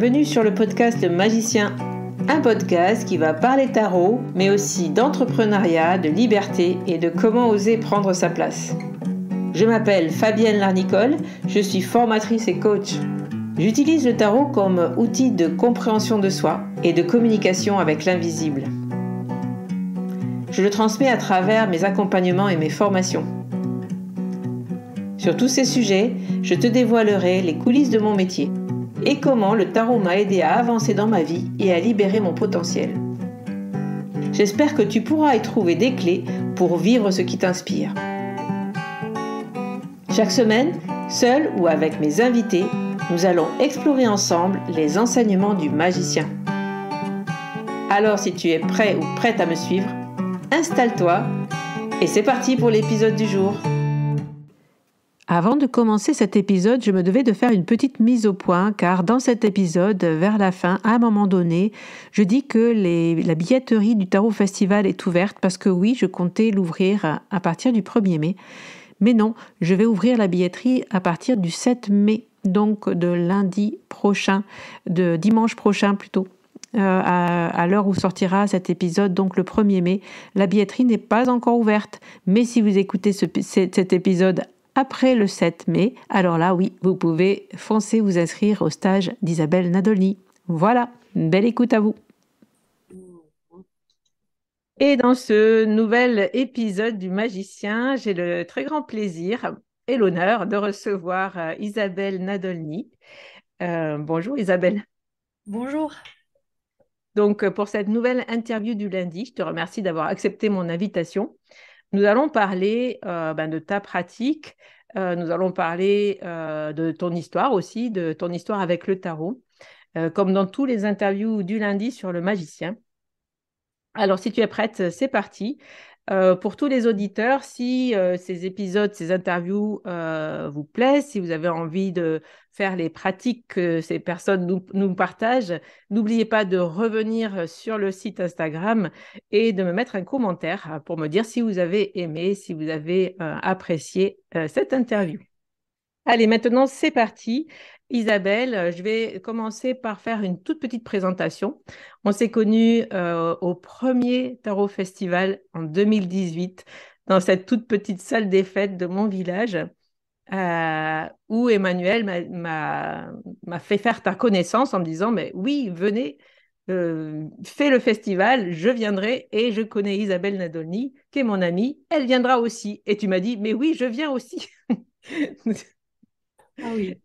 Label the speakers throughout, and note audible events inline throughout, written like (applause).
Speaker 1: bienvenue sur le podcast Le Magicien, un podcast qui va parler tarot, mais aussi d'entrepreneuriat, de liberté et de comment oser prendre sa place. Je m'appelle Fabienne Larnicole, je suis formatrice et coach. J'utilise le tarot comme outil de compréhension de soi et de communication avec l'invisible. Je le transmets à travers mes accompagnements et mes formations. Sur tous ces sujets, je te dévoilerai les coulisses de mon métier, et comment le tarot m'a aidé à avancer dans ma vie et à libérer mon potentiel. J'espère que tu pourras y trouver des clés pour vivre ce qui t'inspire. Chaque semaine, seul ou avec mes invités, nous allons explorer ensemble les enseignements du magicien. Alors si tu es prêt ou prête à me suivre, installe-toi et c'est parti pour l'épisode du jour. Avant de commencer cet épisode, je me devais de faire une petite mise au point car dans cet épisode, vers la fin, à un moment donné, je dis que la billetterie du Tarot Festival est ouverte parce que oui, je comptais l'ouvrir à partir du 1er mai. Mais non, je vais ouvrir la billetterie à partir du 7 mai, donc de lundi prochain, de dimanche prochain plutôt. Euh, à, l'heure où sortira cet épisode, donc le 1er mai. La billetterie n'est pas encore ouverte, mais si vous écoutez cet épisode après le 7 mai, alors là oui, vous pouvez foncer vous inscrire au stage d'Isabelle Nadolny. Voilà, belle écoute à vous. Et dans ce nouvel épisode du Magicien, j'ai le très grand plaisir et l'honneur de recevoir euh, Isabelle Nadolny. Euh, bonjour Isabelle. Bonjour. Donc euh, pour cette nouvelle interview du lundi, je te remercie d'avoir accepté mon invitation. Nous allons parler euh, ben, de ta pratique, euh, nous allons parler euh, de ton histoire aussi, de ton histoire avec le tarot, comme dans tous les interviews du lundi sur le magicien. Alors si tu es prête, c'est parti. Euh, pour tous les auditeurs, si euh, ces épisodes, ces interviews euh, vous plaisent, si vous avez envie de faire les pratiques que ces personnes nous partagent, n'oubliez pas de revenir sur le site Instagram et de me mettre un commentaire pour me dire si vous avez aimé, si vous avez apprécié cette interview. Allez, maintenant c'est parti. Isabelle, euh, je vais commencer par faire une toute petite présentation. On s'est connus euh, au premier Tarot Festival en 2018 dans cette toute petite salle des fêtes de mon village euh, où Emmanuel m'a fait faire ta connaissance en me disant, mais oui, venez, fais le festival, je viendrai et je connais Isabelle Nadolny, qui est mon amie,
Speaker 2: elle viendra aussi. Et tu m'as dit, mais oui, je viens aussi. (laughs) ah oui.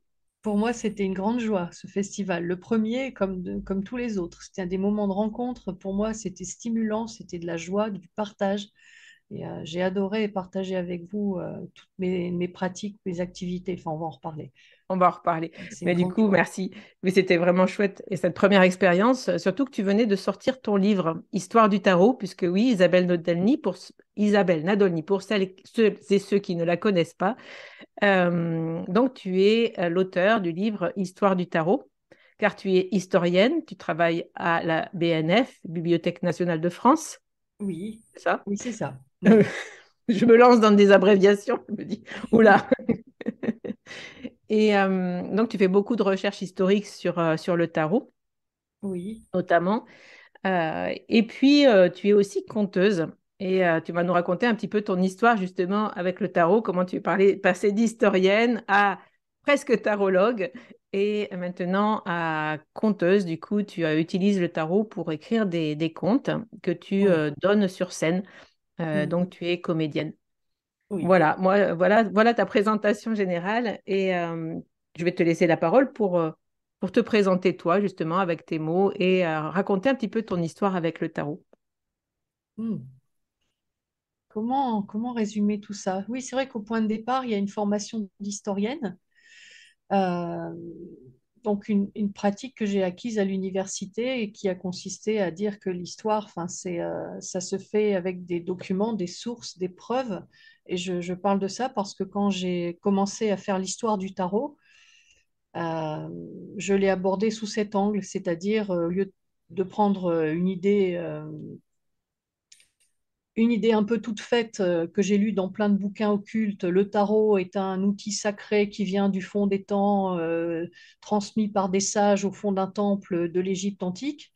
Speaker 2: Pour moi, c'était une grande joie, ce festival. Le premier, comme, comme tous les autres. C'était un des moments de rencontre. Pour moi, c'était stimulant, c'était de la joie, du partage. Et euh, j'ai adoré partager avec vous euh, toutes mes, mes, pratiques, mes activités. Enfin, on va en reparler.
Speaker 1: On va en reparler. Mais du coup, merci. Mais c'était vraiment chouette. Et cette première expérience, euh, surtout que tu venais de sortir ton livre Histoire du tarot, puisque oui, Isabelle Nadolny, pour Isabelle Nadolny, pour celles, et ceux qui ne la connaissent pas, donc, tu es l'auteur du livre Histoire du tarot, car tu es historienne, tu travailles à la BNF, Bibliothèque nationale de France. Oui, c'est ça. Oui, c'est ça. (laughs) je me lance dans des abréviations, je me dis, oula. Et donc, tu fais beaucoup de recherches historiques sur, sur le tarot. Oui. Notamment. et puis, tu es aussi conteuse. Et euh, tu vas nous raconter un petit peu ton histoire justement avec le tarot, comment tu es passée passé d'historienne à presque tarologue et maintenant à conteuse. Du coup, tu euh, utilises le tarot pour écrire des, contes que tu euh, donnes sur scène. Donc, tu es comédienne. Voilà, moi, voilà, voilà ta présentation générale et je vais te laisser la parole pour, pour te présenter toi justement avec tes mots et raconter un petit peu ton histoire avec le tarot.
Speaker 2: Hmm. Comment, résumer tout ça Oui, c'est vrai qu'au point de départ, il y a une formation d'historienne, euh, donc une, pratique que j'ai acquise à l'université et qui a consisté à dire que l'histoire, enfin, c'est, euh, ça se fait avec des documents, des sources, des preuves. Et je, parle de ça parce que quand j'ai commencé à faire l'histoire du tarot, euh, je l'ai abordé sous cet angle, c'est-à-dire au lieu de prendre une idée une idée un peu toute faite euh, que j'ai lue dans plein de bouquins occultes, le tarot est un outil sacré qui vient du fond des temps, euh, transmis par des sages au fond d'un temple de l'Égypte antique,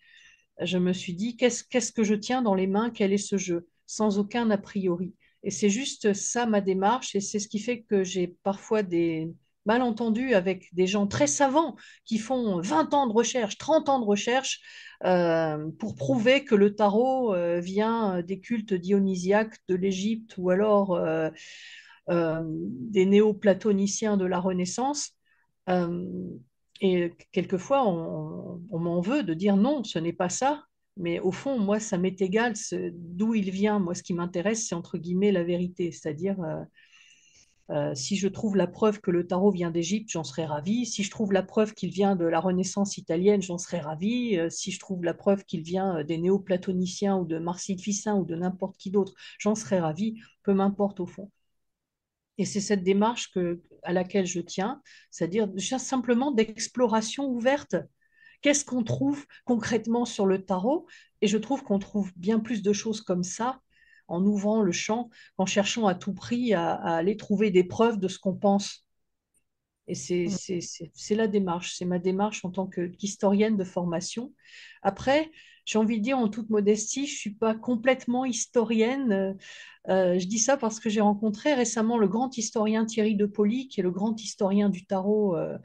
Speaker 2: je me suis dit, qu'est-ce que je tiens dans les mains Quel est ce jeu Sans aucun a priori. Et c'est juste ça ma démarche, et c'est ce qui fait que j'ai parfois des, malentendu avec des gens très savants qui font 20 ans de recherche, 30 ans de recherche euh, pour prouver que le tarot euh, vient des cultes dionysiaques de l'Égypte ou alors euh, des néoplatoniciens de la Renaissance. et quelquefois, on, on m'en veut de dire non, ce n'est pas ça. Mais au fond, moi, ça m'est égal d'où il vient. Moi, ce qui m'intéresse, c'est entre guillemets la vérité, c'est-à-dire euh, si je trouve la preuve que le tarot vient d'Égypte, j'en serais ravi. Si je trouve la preuve qu'il vient de la Renaissance italienne, j'en serais ravi. Euh, si je trouve la preuve qu'il vient euh, des néoplatoniciens ou de Marcille Ficin ou de n'importe qui d'autre, j'en serais ravi, peu m'importe au fond. Et c'est cette démarche que, à laquelle je tiens, c'est-à-dire simplement d'exploration ouverte. Qu'est-ce qu'on trouve concrètement sur le tarot Et je trouve qu'on trouve bien plus de choses comme ça en ouvrant le champ en cherchant à tout prix à, aller trouver des preuves de ce qu'on pense. Et c'est mm. la démarche, c'est ma démarche en tant qu'historienne de formation. Après, j'ai envie de dire en toute modestie, je ne suis pas complètement historienne. Euh, je dis ça parce que j'ai rencontré récemment le grand historien Thierry de Poli, qui est le grand historien du tarot euh,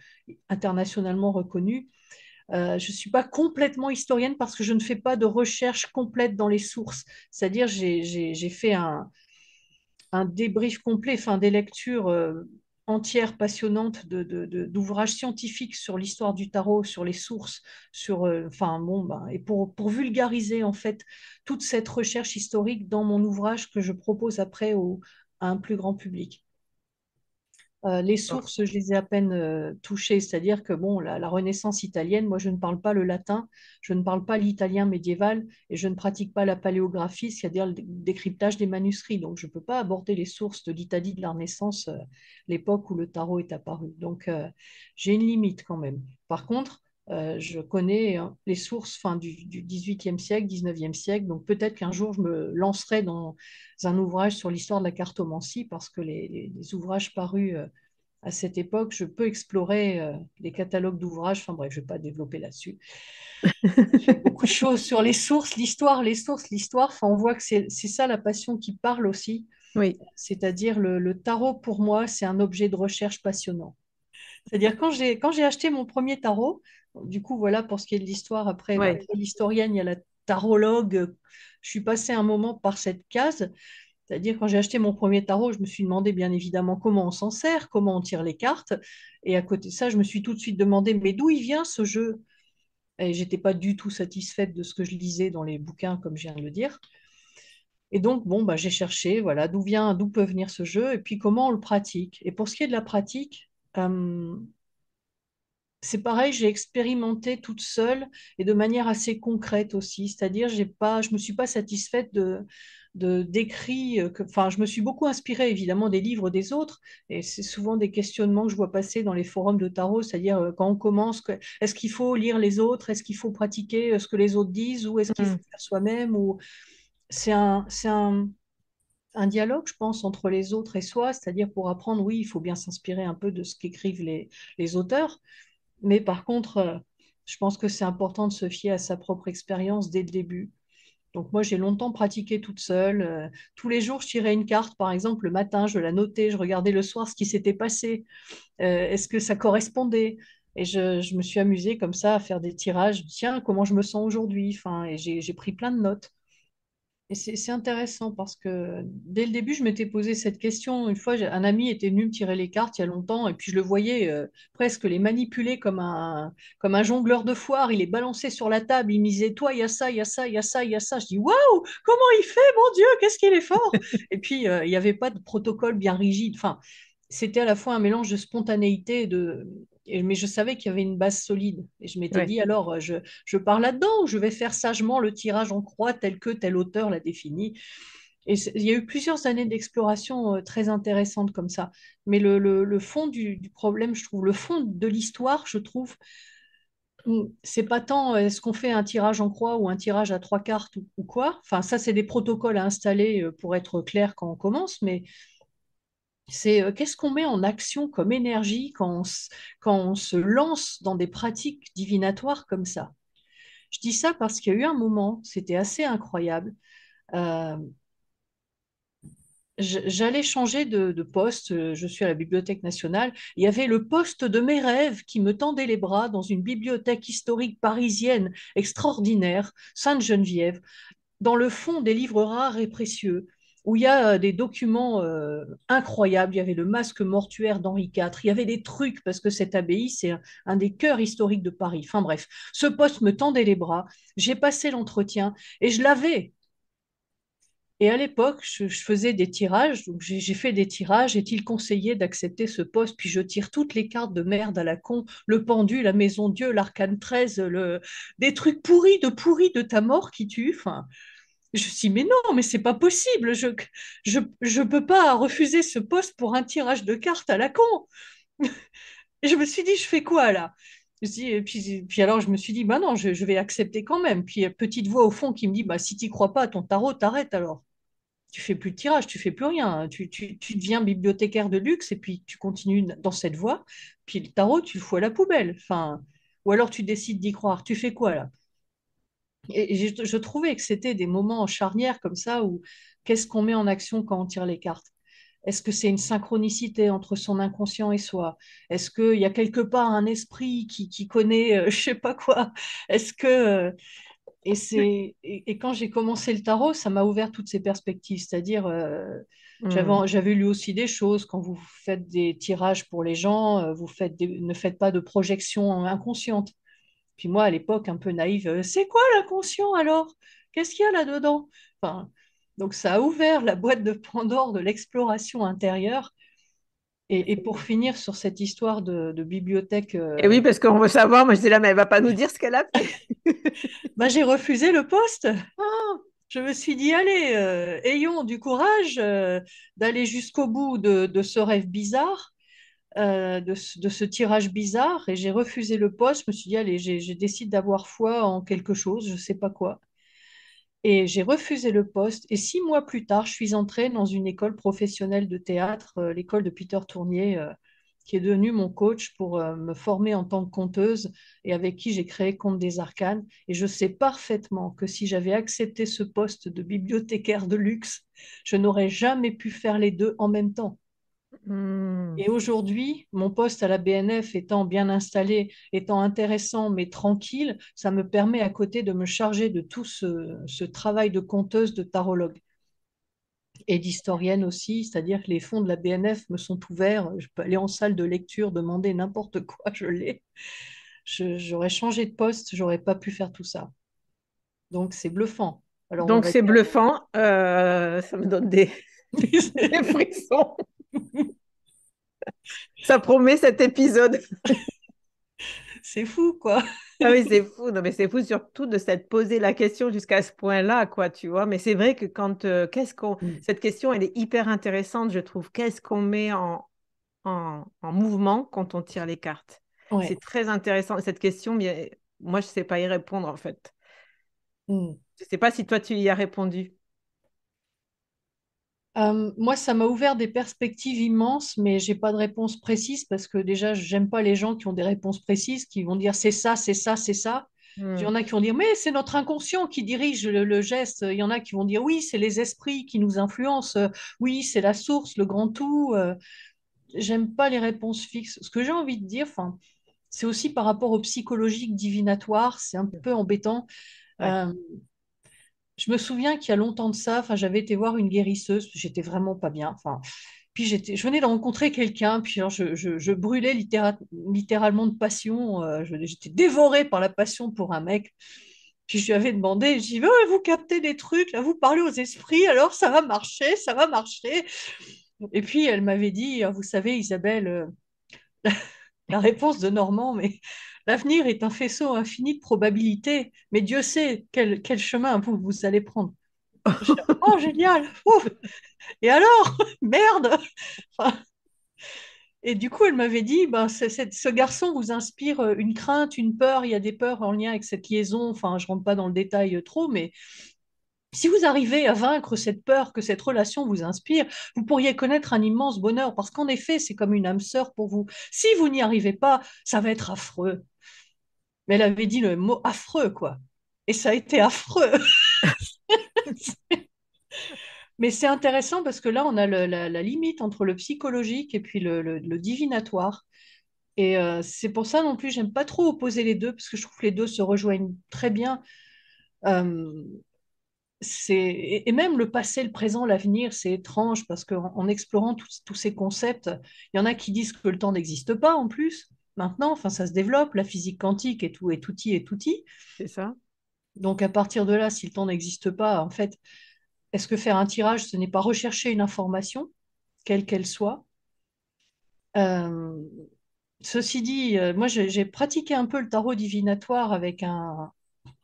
Speaker 2: internationalement reconnu, euh, je ne suis pas complètement historienne parce que je ne fais pas de recherche complète dans les sources. C'est-à-dire, j'ai fait un, débrief complet, des lectures euh, entières passionnantes d'ouvrages scientifiques sur l'histoire du tarot, sur les sources, sur, euh, bah, et pour, vulgariser en fait toute cette recherche historique dans mon ouvrage que je propose après à un plus grand public. Euh, les ah. sources, je les ai à peine euh, touchées, c'est-à-dire que bon, la, Renaissance italienne, moi je ne parle pas le latin, je ne parle pas l'italien médiéval et je ne pratique pas la paléographie, c'est-à-dire le décryptage des manuscrits. Donc je ne peux pas aborder les sources de l'Italie de la Renaissance, euh, l'époque où le tarot est apparu. Donc j'ai une limite quand même. Par contre, euh, je connais hein, les sources fin, du, du 18e siècle, 19e siècle, donc peut-être qu'un jour je me lancerai dans un ouvrage sur l'histoire de la cartomancie, parce que les, ouvrages parus euh, à cette époque, je peux explorer euh, les catalogues d'ouvrages, enfin bref, je ne vais pas développer là-dessus. beaucoup de (laughs) choses sur les sources, l'histoire, les sources, l'histoire, enfin, on voit que c'est ça la passion qui parle aussi. Oui. C'est-à-dire le, le tarot pour moi, c'est un objet de recherche passionnant. C'est-à-dire quand j'ai acheté mon premier tarot, du coup, voilà pour ce qui est de l'histoire. Après, l'historienne, il y a la tarologue. Je suis passée un moment par cette case. C'est-à-dire, quand j'ai acheté mon premier tarot, je me suis demandé bien évidemment comment on s'en sert, comment on tire les cartes. Et à côté de ça, je me suis tout de suite demandé, mais d'où il vient ce jeu Et je n'étais pas du tout satisfaite de ce que je lisais dans les bouquins, comme je viens de le dire. Et donc, bon, bah, j'ai cherché, voilà, d'où vient, d'où peut venir ce jeu, et puis comment on le pratique. Et pour ce qui est de la pratique, euh, c'est pareil, j'ai expérimenté toute seule et de manière assez concrète aussi. C'est-à-dire, j'ai pas, je ne me suis pas satisfaite de, d'écrits. Euh, enfin, je me suis beaucoup inspirée évidemment des livres des autres. Et c'est souvent des questionnements que je vois passer dans les forums de tarot. C'est-à-dire, euh, quand on commence, est-ce qu'il faut lire les autres Est-ce qu'il faut pratiquer euh, ce que les autres disent Ou est-ce qu'il mmh. faut faire soi-même ou... C'est un. un dialogue, je pense, entre les autres et soi, c'est-à-dire pour apprendre, oui, il faut bien s'inspirer un peu de ce qu'écrivent les, les auteurs, mais par contre, euh, je pense que c'est important de se fier à sa propre expérience dès le début. Donc moi, j'ai longtemps pratiqué toute seule. Euh, tous les jours, je tirais une carte, par exemple, le matin, je la notais, je regardais le soir ce qui s'était passé. Euh, est-ce que ça correspondait Et je, me suis amusée comme ça à faire des tirages. Tiens, comment je me sens aujourd'hui enfin, Et j'ai pris plein de notes c'est intéressant parce que dès le début, je m'étais posé cette question. Une fois, un ami était venu me tirer les cartes il y a longtemps et puis je le voyais euh, presque les manipuler comme un, comme un jongleur de foire. Il les balançait sur la table, il me disait Toi, il y a ça, il y a ça, il y a ça, il y a ça. Je dis Waouh, comment il fait Mon Dieu, qu'est-ce qu'il est fort Et puis, euh, il n'y avait pas de protocole bien rigide. Enfin, c'était à la fois un mélange de spontanéité de, mais je savais qu'il y avait une base solide. Et je m'étais dit, alors, euh, je, je pars là-dedans ou je vais faire sagement le tirage en croix tel que tel auteur l'a défini. Et il y a eu plusieurs années d'exploration euh, très intéressantes comme ça. Mais le, le, fond du, du, problème, je trouve, le fond de l'histoire, je trouve, hmm, c'est pas tant euh, est-ce qu'on fait un tirage en croix ou un tirage à trois cartes ou, ou quoi. Enfin, ça, c'est des protocoles à installer pour être clair quand on commence, mais c'est euh, qu'est-ce qu'on met en action comme énergie quand on, se lance dans des pratiques divinatoires comme ça. Je dis ça parce qu'il y a eu un moment, c'était assez incroyable. Euh, j'allais changer de, de, poste, euh, je suis à la Bibliothèque nationale. Il y avait le poste de mes rêves qui me tendait les bras dans une bibliothèque historique parisienne extraordinaire, Sainte-Geneviève, dans le fond des livres rares et précieux où il y a euh, des documents euh, incroyables. Il y avait le masque mortuaire d'Henri IV, il y avait des trucs, parce que cette abbaye, c'est un, des cœurs historiques de Paris. Enfin bref, ce poste me tendait les bras, j'ai passé l'entretien et je l'avais. Et à l'époque, je, faisais des tirages, donc j'ai fait des tirages. Est-il conseillé d'accepter ce poste Puis je tire toutes les cartes de merde à la con le pendu, la maison Dieu, l'arcane 13, le... des trucs pourris de pourris de ta mort qui tue. Enfin, je me suis dit, mais non, mais c'est pas possible, je ne je, peux pas refuser ce poste pour un tirage de cartes à la con. (laughs) je me suis dit, je fais quoi là puis, puis, alors je me suis dit, bah non, je, vais accepter quand même. Puis euh, petite voix au fond qui me dit, bah si tu crois pas à ton tarot, t'arrêtes alors. Tu fais plus de tirage, tu fais plus rien. Hein. Tu, deviens bibliothécaire de luxe et puis tu continues dans cette voie. Puis le tarot, tu le fous à la poubelle. Enfin, ou alors tu décides d'y croire. Tu fais quoi là je, trouvais que c'était des moments en charnière comme ça où qu'est-ce qu'on met en action quand on tire les cartes est-ce que c'est une synchronicité entre son inconscient et soi Est-ce qu'il y a quelque part un esprit qui, connaît je euh, je sais pas quoi Est-ce que euh, et et, quand j'ai commencé le tarot, ça m'a ouvert toutes ces perspectives. C'est-à-dire, euh, hmm. j'avais lu aussi des choses quand vous faites des tirages pour les gens, vous faites ne faites pas de projections inconscientes. Puis moi, à l'époque, un peu naïve, euh, c'est quoi l'inconscient alors Qu'est-ce qu'il y a là-dedans Donc ça a ouvert la boîte de Pandore de l'exploration intérieure. Et, pour finir sur cette histoire de, bibliothèque. Euh, eh oui, parce qu'on veut savoir, moi je
Speaker 1: dis là, mais elle va pas nous dire
Speaker 2: ce qu'elle a (laughs) bah, J'ai refusé le poste. Ah, je me suis dit, allez, euh, ayons du courage d'aller jusqu'au bout de, ce rêve bizarre. Euh, de, ce, tirage bizarre et j'ai refusé le poste. Je me suis dit, allez, je décide d'avoir foi en quelque chose, je ne sais pas quoi. Et j'ai refusé le poste. Et six mois plus tard, je suis entrée dans une école professionnelle de théâtre, euh, l'école de Peter Tournier, euh, qui est devenu mon coach pour me former en tant que conteuse et avec qui j'ai créé Contes des Arcanes. Et je sais parfaitement que si j'avais accepté ce poste de bibliothécaire de luxe, je n'aurais jamais pu faire les deux en même temps Hmm. Et aujourd'hui, mon poste à la BNF étant bien installé, étant intéressant mais tranquille, ça me permet à côté de me charger de tout ce, travail de conteuse, de tarologue et d'historienne aussi, c'est-à-dire que les fonds de la BNF me sont ouverts, je peux aller en salle de lecture, demander n'importe (laughs) quoi, je l'ai. J'aurais changé de poste, j'aurais pas pu faire tout ça. Donc c'est bluffant. Alors, Donc c'est
Speaker 1: bluffant, euh, ça me donne des, (laughs) des frissons. (laughs) Ça promet cet épisode. (laughs) c'est fou, quoi. ah oui, c'est fou. Non, mais c'est fou surtout de s'être poser la question jusqu'à ce point-là, quoi, tu vois. Mais c'est vrai que quand, euh, qu'est-ce qu'on, mm. cette question, elle est hyper intéressante, je trouve. Qu'est-ce qu'on met en, en, mouvement quand on tire les cartes C'est très intéressant. Cette question, euh, moi, je ne sais pas y répondre, en fait.
Speaker 2: Mm. Je ne sais pas si toi, tu y as répondu. Euh, moi, ça m'a ouvert des perspectives immenses, mais je n'ai pas de réponse précise parce que déjà, j'aime pas les gens qui ont des réponses précises, qui vont dire c'est ça, c'est ça, c'est ça. Il y hmm. en a qui vont dire mais c'est notre inconscient qui dirige le, geste. Il y en a qui vont dire oui, c'est les esprits qui nous influencent. Oui, c'est la source, le grand tout. Euh, j'aime pas les réponses fixes. Ce que j'ai envie de dire, c'est aussi par rapport au psychologique divinatoire. C'est un peu embêtant. Euh, je me souviens qu'il y a longtemps de ça, j'avais été voir une guérisseuse, j'étais vraiment pas bien. Enfin, puis j'étais, je venais de rencontrer quelqu'un, puis je, brûlais littéralement de passion. Euh, j'étais dévorée par la passion pour un mec. Puis je lui avais demandé, j'y vais, vous captez des trucs, là, vous parlez aux esprits, alors ça va marcher, ça va marcher. Et puis elle m'avait dit, ah, vous savez, Isabelle, euh, (laughs) la réponse de Normand, mais L'avenir est un faisceau infini de probabilités, mais Dieu sait quel, chemin vous, allez prendre. (laughs) oh, génial Et alors (laughs) Merde Et du coup, elle m'avait dit, ben, ce garçon vous inspire euh, une crainte, une peur, il y a des peurs en lien avec cette liaison, enfin, je ne rentre pas dans le détail euh, trop, mais si vous arrivez à vaincre cette peur que cette relation vous inspire, vous pourriez connaître un immense bonheur, parce qu'en effet, c'est comme une âme sœur pour vous. Si vous n'y arrivez pas, ça va être affreux mais elle avait dit le mot affreux, quoi. Et ça a été affreux. (laughs) mais c'est intéressant parce que là, on a la, limite entre le psychologique et puis le, divinatoire. Et euh, c'est pour ça non plus, j'aime pas trop opposer les deux, parce que je trouve que les deux se rejoignent très bien. Euh, et même le passé, le présent, l'avenir, c'est étrange, parce qu'en explorant tous ces concepts, il y en a qui disent que le temps n'existe pas en plus maintenant, enfin ça se développe, la physique quantique et tout, et tout tout C'est ça. Donc à partir de là, si le temps n'existe pas, en fait, est-ce que faire un tirage, ce n'est pas rechercher une information, quelle qu'elle soit euh, Ceci dit, euh, moi j'ai pratiqué un peu le tarot divinatoire avec un,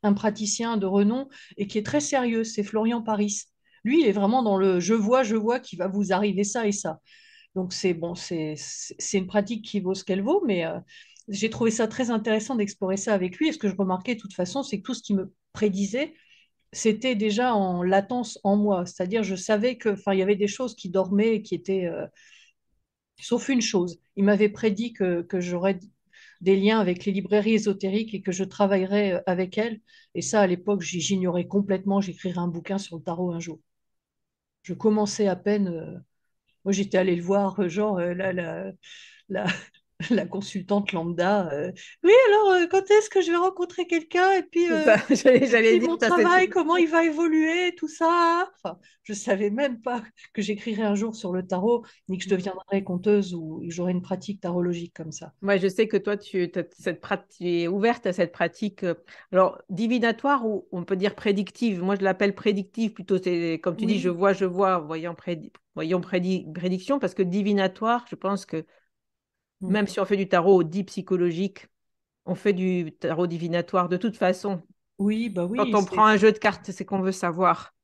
Speaker 2: un praticien de renom et qui est très sérieux, c'est Florian Paris. Lui, il est vraiment dans le je vois, je vois qui va vous arriver ça et ça. Donc c'est bon, c'est une pratique qui vaut ce qu'elle vaut, mais euh, j'ai trouvé ça très intéressant d'explorer ça avec lui. Et ce que je remarquais de toute façon, c'est que tout ce qui me prédisait, c'était déjà en latence en moi. C'est-à-dire, je savais que, enfin, il y avait des choses qui dormaient, qui étaient, euh, sauf une chose. Il m'avait prédit que, que j'aurais des liens avec les librairies ésotériques et que je travaillerais euh, avec elles. Et ça, à l'époque, j'ignorais complètement. J'écrirais un bouquin sur le tarot un jour. Je commençais à peine moi, j'étais allée le voir, euh, genre, euh, là, là, la, (laughs) la consultante lambda. Euh, oui, alors euh, quand est-ce que je vais rencontrer quelqu'un et puis euh, (laughs) mon travail, comment il va évoluer, tout ça. Je hein. je savais même pas que j'écrirais un jour sur le tarot, ni que je mmh. deviendrais conteuse ou j'aurais une pratique tarologique comme ça. Moi, je sais que toi, tu,
Speaker 1: cette es ouverte à cette pratique, alors divinatoire ou on peut dire prédictive. Moi, je l'appelle prédictive plutôt. C'est comme tu dis, je vois, je vois, voyons voyant prédiction, parce que divinatoire, je pense que même si on fait du tarot dit psychologique, on fait du tarot divinatoire de toute façon. Oui, bah oui. Quand on prend un jeu de
Speaker 2: cartes, c'est qu'on veut savoir.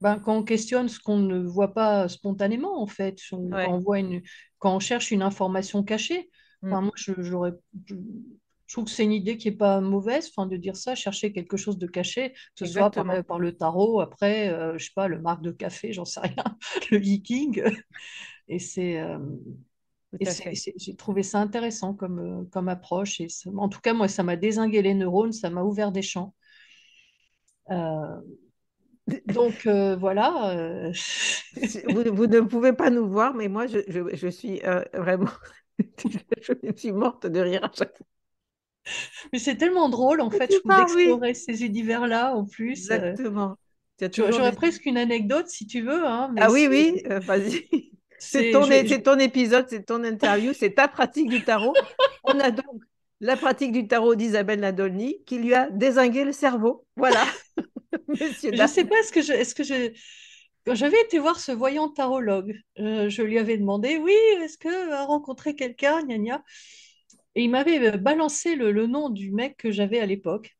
Speaker 2: Ben, quand on questionne ce qu'on ne voit pas spontanément, en fait, quand, on une, cherche une information cachée, hmm. moi, je, trouve que c'est une idée qui n'est pas mauvaise enfin, de dire ça, chercher quelque chose de caché, que ce soit par, le tarot, après, je euh, je sais pas, le marque de café, j'en sais rien, (laughs) le viking. Et c'est. Euh, j'ai trouvé ça intéressant comme, euh, comme approche. Et en tout cas, moi, ça m'a désingué les neurones, ça m'a ouvert des champs. Euh, donc euh, voilà. (laughs) vous, vous, ne pouvez pas nous
Speaker 1: voir, mais moi, je, je, je suis vraiment. (laughs) je suis morte de rire à chaque fois.
Speaker 2: Mais c'est tellement drôle, en fait, je d'explorer ces univers-là, en plus. Exactement. J'aurais presque une anecdote, si tu veux. Hein, ah oui, oui, vas-y.
Speaker 1: C'est ton, épisode, c'est ton interview, c'est ta pratique du tarot. On a donc la pratique du tarot d'Isabelle Nadolny qui lui a désingué le cerveau. Voilà. (laughs)
Speaker 2: Monsieur je ne sais pas, est-ce que je. J'avais été voir ce voyant tarologue. Euh, je lui avais demandé, oui, est-ce que a euh, rencontré quelqu'un, gna gna. Et il m'avait euh, balancé le, le, nom du mec que j'avais à l'époque.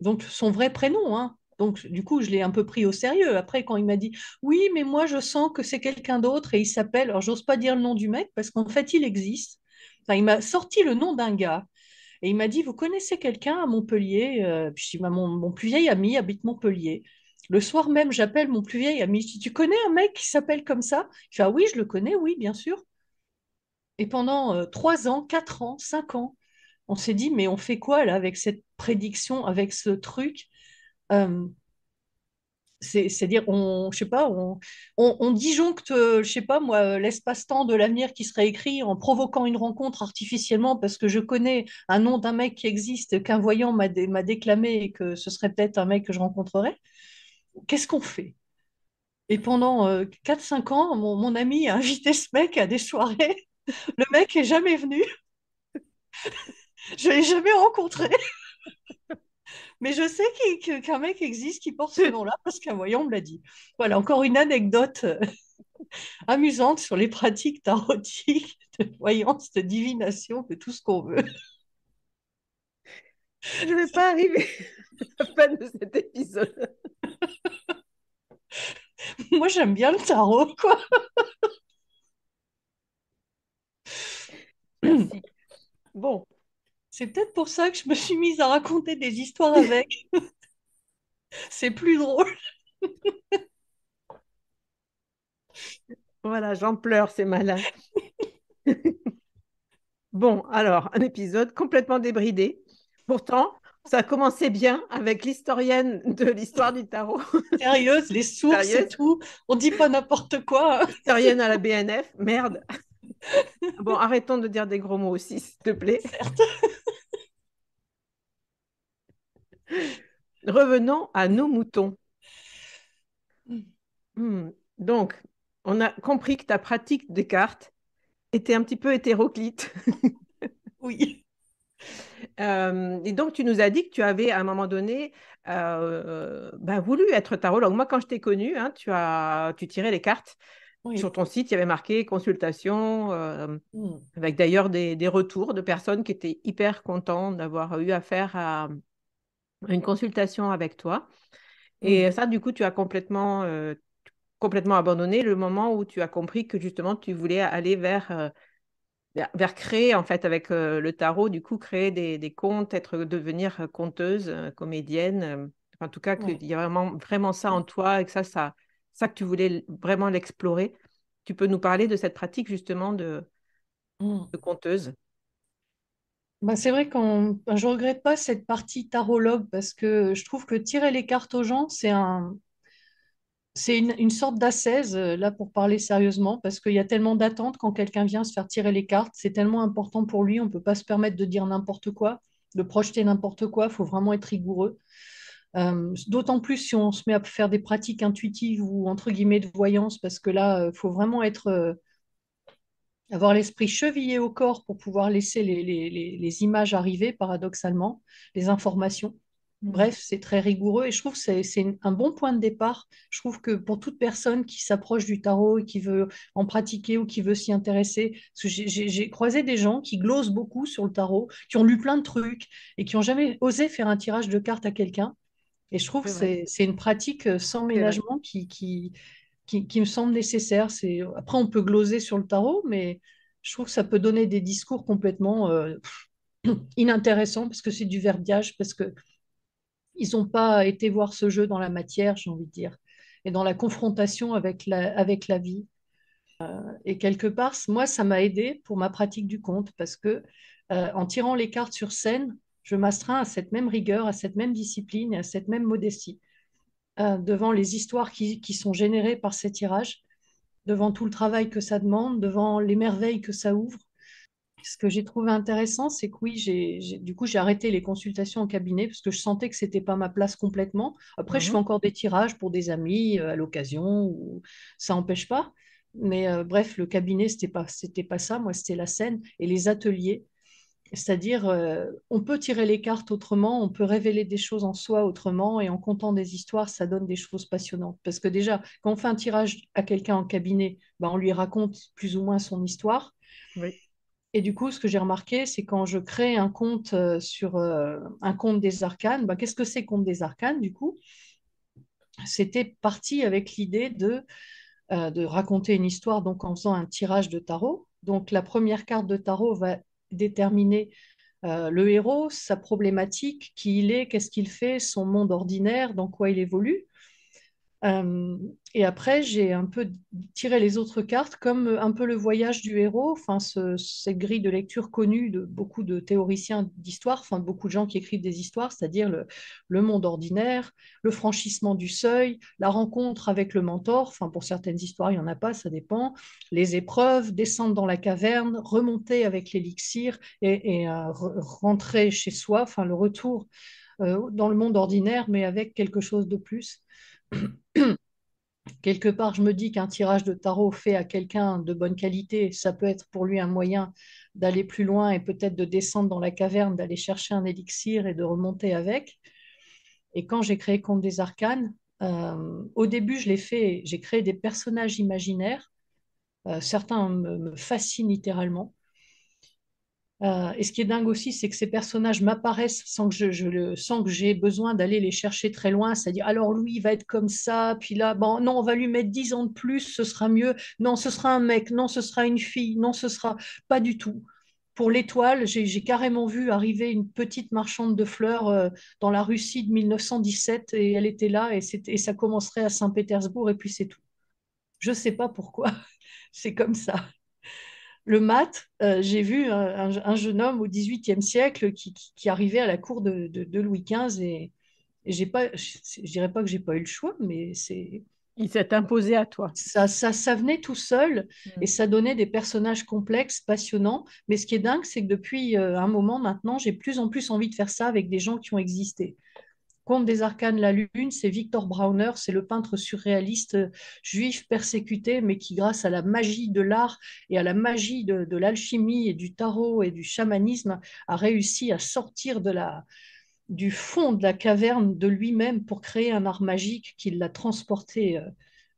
Speaker 2: Donc son vrai prénom, hein, donc, du coup, je l'ai un peu pris au sérieux. Après, quand il m'a dit Oui, mais moi, je sens que c'est quelqu'un d'autre et il s'appelle. Alors, j'ose pas dire le nom du mec parce qu'en fait, il existe. il m'a sorti le nom d'un gars et il m'a dit Vous connaissez quelqu'un à Montpellier euh, je dis, bah, mon, plus vieil ami habite Montpellier. Le soir même, j'appelle mon plus vieil ami. Je dis Tu connais un mec qui s'appelle comme ça Il fait Ah oui, je le connais, oui, bien sûr. Et pendant euh, trois ans, quatre ans, cinq ans, on s'est dit Mais on fait quoi là avec cette prédiction, avec ce truc c'est-à-dire, on, je sais pas, on, disjoncte, euh, je sais pas moi, euh, l'espace-temps de l'avenir qui serait écrit en provoquant une rencontre artificiellement parce que je connais un nom d'un mec qui existe, qu'un voyant m'a déclamé et que ce serait peut-être un mec que je rencontrerais. Qu'est-ce qu'on fait Et pendant 4-5 euh, ans, mon, mon ami a invité ce mec à des soirées. (laughs) Le mec est jamais venu. (laughs) je l'ai jamais rencontré mais je sais qu'un mec existe qui porte ce (laughs) nom-là parce qu'un voyant me l'a dit. Voilà, encore une anecdote euh, (laughs) amusante sur les pratiques tarotiques de voyance, de divination, de tout ce qu'on veut. Je ne vais pas arriver à la fin de cet épisode. (laughs) Moi, j'aime bien le tarot, quoi. (clears throat) Bon, c'est peut-être pour ça que je me suis mise à raconter des histoires avec. (laughs) C'est plus drôle.
Speaker 1: voilà, j'en pleure, c'est malin. (laughs) bon, alors, un épisode complètement débridé. Pourtant, ça a commencé bien avec l'historienne de l'histoire du tarot. (laughs)
Speaker 2: Sérieuse, les sources et
Speaker 1: tout. On dit pas n'importe quoi. Historienne à la BNF, merde. Bon, arrêtons de dire des gros mots aussi, s'il te plaît. Certes. Revenons à nos moutons. Hmm. Hmm. Donc, on a compris que ta pratique des cartes était un petit peu hétéroclite. (laughs) oui. (laughs) Euh, et donc, tu nous as dit que tu avais à un moment donné euh, ben, voulu être tarologue. Moi, quand je t'ai connue, hein, tu, as, tu tirais les cartes. Sur ton site, il y avait marqué consultation, euh, hmm. avec d'ailleurs des, des, retours de personnes qui étaient hyper contentes d'avoir eu affaire à, une consultation avec toi. Et ça, du coup, tu as complètement, euh, complètement abandonné le moment où tu as compris que justement, tu voulais aller vers, euh, vers, créer, en fait, avec euh, le tarot, du coup, créer des, des contes, être, devenir conteuse, comédienne. en tout cas, qu'il y a vraiment, vraiment ça en toi et que ça, ça, ça que tu voulais vraiment l'explorer. Tu peux nous parler de cette pratique, justement, de, mmh. de conteuse
Speaker 2: bah, c'est vrai que je bah, je regrette pas cette partie tarologue parce que je trouve que tirer les cartes aux gens, c'est un, c'est une, sorte d'assaise, euh, là pour parler sérieusement, parce qu'il y a tellement d'attentes quand quelqu'un vient se faire tirer les cartes, c'est tellement important pour lui, on ne peut pas se permettre de dire n'importe quoi, de projeter n'importe quoi, il faut vraiment être rigoureux. D'autant plus si on se met à faire des pratiques intuitives ou entre guillemets de voyance, parce que là, il euh, faut vraiment être euh, avoir l'esprit chevillé au corps pour pouvoir laisser les, images arriver, paradoxalement, les informations. Mmh. Bref, c'est très rigoureux et je trouve que c'est un bon point de départ. Je trouve que pour toute personne qui s'approche du tarot et qui veut en pratiquer ou qui veut s'y intéresser, j'ai croisé des gens qui glosent beaucoup sur le tarot, qui ont lu plein de trucs et qui n'ont jamais osé faire un tirage de cartes à quelqu'un. Et je trouve que c'est une pratique euh, sans ménagement qui, qui, me semble nécessaire. C'est après on peut gloser sur le tarot, mais je trouve que ça peut donner des discours complètement euh, (clears throat) inintéressants parce que c'est du verbiage, parce que ils n'ont pas été voir ce jeu dans la matière, j'ai envie de dire, et dans la confrontation avec la, avec la vie. Euh, et quelque part, moi, ça m'a aidé pour ma pratique du conte parce que euh, en tirant les cartes sur scène, je m'astreins à cette même rigueur, à cette même discipline et à cette même modestie. Euh, devant les histoires qui, sont générées par ces tirages, devant tout le travail que ça demande, devant les merveilles que ça ouvre. Ce que j'ai trouvé intéressant, c'est que oui, du coup, j'ai arrêté les consultations en cabinet parce que je sentais que c'était pas ma place complètement. Après, je mhm. fais encore des tirages pour des amis euh, à l'occasion, ça n'empêche pas. Mais euh, bref, le cabinet, c'était pas, c'était pas ça. Moi, c'était la scène et les ateliers c'est-à-dire, euh, on peut tirer les cartes autrement, on peut révéler des choses en soi autrement, et en comptant des histoires, ça donne des choses passionnantes. Parce que déjà, quand on fait un tirage à quelqu'un en cabinet, ben, on lui raconte plus ou moins son histoire. Et du coup, ce que j'ai remarqué, c'est quand je crée un compte euh, sur euh, un compte des arcanes, ben, qu'est-ce que c'est compte des arcanes du coup C'était parti avec l'idée de, de raconter une histoire, donc en faisant un tirage de tarot. Donc la première carte de tarot va déterminer euh, le héros, sa problématique, qui il est, qu'est-ce qu'il fait, son monde ordinaire, dans quoi il évolue. Euh, et après, j'ai un peu tiré les autres cartes comme euh, un peu le voyage du héros, enfin, cette grille de lecture connue de beaucoup de théoriciens d'histoire, enfin, beaucoup de gens qui écrivent des histoires, c'est-à-dire le, monde ordinaire, le franchissement du seuil, la rencontre avec le mentor, enfin, pour certaines histoires, il n'y en a pas, ça dépend, les épreuves, descendre dans la caverne, remonter avec l'élixir et, euh, rentrer chez soi, enfin, le retour dans le monde ordinaire, mais avec quelque chose de plus. (clears throat) quelque part, je me dis qu'un tirage de tarot fait à quelqu'un de bonne qualité, ça peut être pour lui un moyen d'aller plus loin et peut-être de descendre dans la caverne, d'aller chercher un élixir et de remonter avec. Et quand j'ai créé Compte des Arcanes, euh, au début, je l'ai fait, j'ai créé des personnages imaginaires. Euh, certains me, fascinent littéralement. Euh, et ce qui est dingue aussi, c'est que ces personnages m'apparaissent sans que je, que j'ai besoin d'aller les chercher très loin. C'est-à-dire, alors lui, il va être comme ça, puis là, bon, non, on va lui mettre 10 ans de plus, ce sera mieux. Non, ce sera un mec, non, ce sera une fille, non, ce sera pas du tout. Pour l'étoile, j'ai carrément vu arriver une petite marchande de fleurs euh, dans la Russie de 1917 et elle était là et, c'était et ça commencerait à Saint-Pétersbourg et puis c'est tout. Je sais pas pourquoi, (laughs) c'est comme ça le mat, euh, j'ai vu un, jeune homme au XVIIIe siècle qui, arrivait à la cour de, Louis XV et, je, dirais pas que j'ai pas eu le choix, mais c'est. Il s'est imposé à toi. Ça, ça, venait tout seul mm. et ça donnait des personnages complexes, passionnants. Mais ce qui est dingue, c'est que depuis euh, un moment maintenant, j'ai plus en plus envie de faire ça avec des gens qui ont existé. Comte des Arcanes, la Lune, c'est Victor Brauner, c'est le peintre surréaliste euh, juif persécuté, mais qui, grâce à la magie de l'art et à la magie de, l'alchimie et du tarot et du chamanisme, a réussi à sortir du fond de la caverne de lui-même pour créer un art magique qui l'a transporté euh,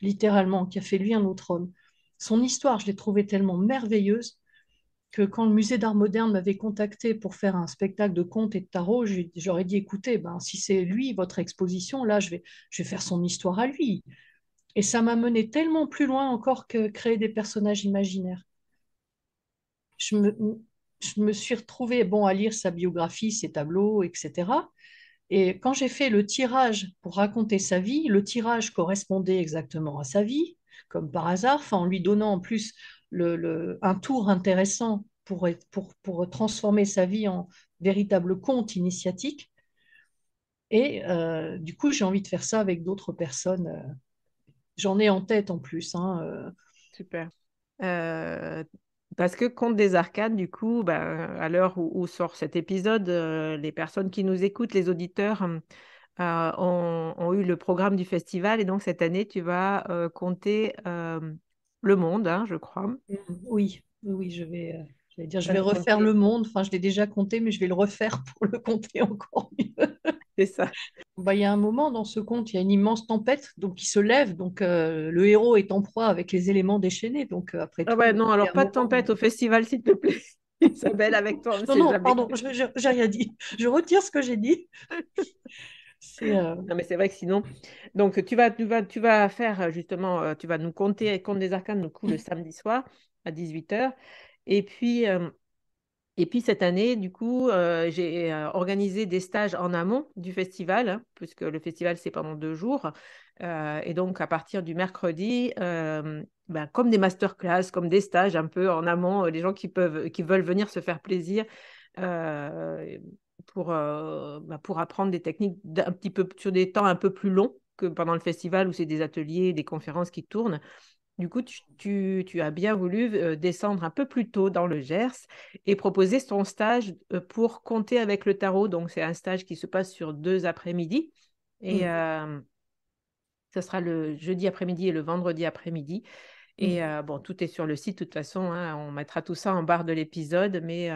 Speaker 2: littéralement, qui a fait lui un autre homme. Son histoire, je l'ai trouvée tellement merveilleuse que quand le musée d'art moderne m'avait contacté pour faire un spectacle de contes et de tarot, j'aurais dit écoutez, ben, si c'est lui, votre exposition, là, je vais, je vais faire son histoire à lui. Et ça m'a mené tellement plus loin encore que créer des personnages imaginaires. Je me, suis retrouvée bon, à lire sa biographie, ses tableaux, etc. Et quand j'ai fait le tirage pour raconter sa vie, le tirage correspondait exactement à sa vie, comme par hasard, en lui donnant en plus un tour intéressant pour, pour, pour, transformer sa vie en véritable conte initiatique. Et euh, du coup, j'ai envie de faire ça avec d'autres personnes. Euh. J'en ai en tête en plus. Hein, euh. Super.
Speaker 1: parce que Conte des Arcanes, du coup, bah, à l'heure où, sort cet épisode, les personnes qui nous écoutent, les auditeurs, ont, eu le programme du festival. Et donc, cette année, tu vas compter le Monde, hein, je crois.
Speaker 2: Euh, oui, oui, je vais, euh, dire, je vais refaire le Monde. Enfin, je l'ai déjà compté, mais je vais le refaire (laughs) pour le compter encore mieux. C'est ça. Bah, il y a un moment dans ce conte, il y a une immense tempête, donc il se lève, donc euh, le héros est en proie avec les éléments déchaînés. Donc après. Ah ouais, non, alors pas de tempête au festival, s'il te plaît. (laughs)
Speaker 1: Isabelle, avec toi. Non, non, pardon,
Speaker 2: j'ai rien
Speaker 1: dit. Je retire ce que j'ai dit. (laughs) Euh, non, mais c'est vrai que sinon. Donc, tu vas, tu vas, tu vas faire euh, justement, euh, tu vas nous compter, compte des arcanes, du coup, le samedi soir à 18h. Et puis, et puis, cette année, du coup, j'ai organisé des stages en amont du festival, hein, puisque le festival, c'est pendant deux jours. et donc, à partir du mercredi, ben, comme des masterclass, comme des stages un peu en amont, les gens qui, peuvent, qui veulent venir se faire plaisir. Euh, pour, euh, bah, pour apprendre des techniques d'un petit peu sur des temps un peu plus longs que pendant le festival où c'est des ateliers, des conférences qui tournent. Du coup, tu, as bien voulu euh, descendre un peu plus tôt dans le Gers et proposer son stage euh, pour compter avec le tarot. Donc, c'est un stage qui se passe sur deux après-midi. Et mmh. ça sera le jeudi après-midi et le vendredi après-midi. Mmh. Et bon, tout est sur le site, de toute façon. Hein. on mettra tout ça en barre de l'épisode. Mais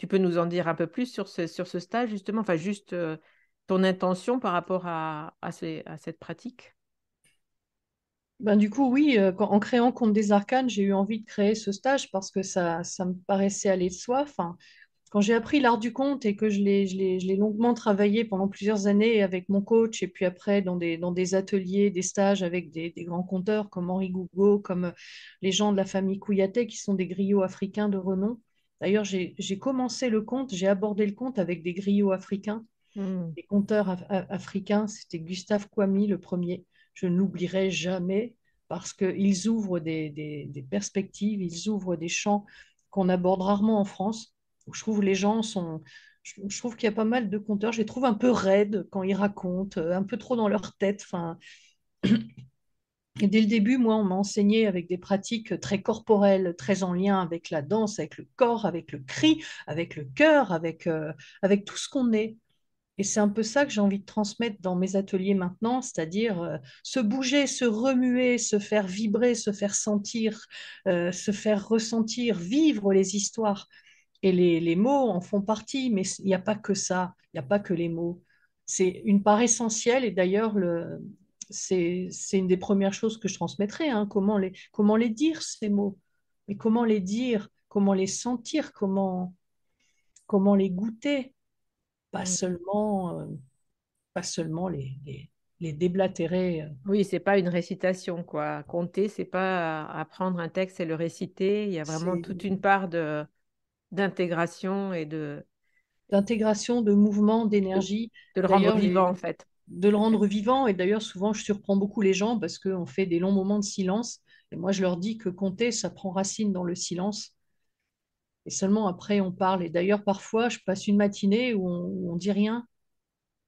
Speaker 1: tu peux nous en dire un peu plus sur ce, sur ce stage, justement, enfin juste euh, ton intention par rapport à, à, cette
Speaker 2: pratique ben, du coup, oui, euh, en créant Compte des Arcanes, j'ai eu envie de créer ce stage parce que ça, ça me paraissait aller de soi. quand j'ai appris l'art du compte et que je l'ai longuement travaillé pendant plusieurs années avec mon coach et puis après dans des, dans des ateliers, des stages avec des, grands compteurs comme Henri Gougo, comme les gens de la famille Kouyaté qui sont des griots africains de renom, D'ailleurs, j'ai commencé le conte, j'ai abordé le conte avec des griots africains, des hmm. conteurs africains. C'était Gustave Kwami le premier. Je n'oublierai jamais parce qu'ils ouvrent des, perspectives, ils ouvrent des champs qu'on aborde rarement en France. Je trouve les gens sont. je trouve qu'il y a pas mal de conteurs. Je les trouve un peu raides quand ils racontent, euh, un peu trop dans leur tête. Enfin dès le début, moi, on m'a enseigné avec des pratiques très corporelles, très en lien avec la danse, avec le corps, avec le cri, avec le cœur, avec, euh, avec tout ce qu'on est. Et c'est un peu ça que j'ai envie de transmettre dans mes ateliers maintenant, c'est-à-dire euh, se bouger, se remuer, se faire vibrer, se faire sentir, euh, se faire ressentir, vivre les histoires. Et les, les mots en font partie, mais il n'y a pas que ça, il n'y a pas que les mots c'est une part essentielle. Et d'ailleurs, le, c'est une des premières choses que je transmettrai. Hein. Comment, les, comment les dire, ces mots Mais comment les dire Comment les sentir Comment, comment les goûter Pas mm. seulement, euh, pas seulement les, déblatérer.
Speaker 1: Euh. Oui, c'est pas une récitation, quoi. Compter, c'est pas apprendre un texte et le réciter. Il y a vraiment toute une part d'intégration et de
Speaker 2: d'intégration, de mouvement, d'énergie. De le rendre vivant, en fait de le rendre vivant. Et d'ailleurs, souvent, je surprends beaucoup les gens parce qu'on fait des longs moments de silence. Et moi, je leur dis que compter, ça prend racine dans le silence. Et seulement après, on parle. Et d'ailleurs, parfois, je passe une matinée où on, dit rien.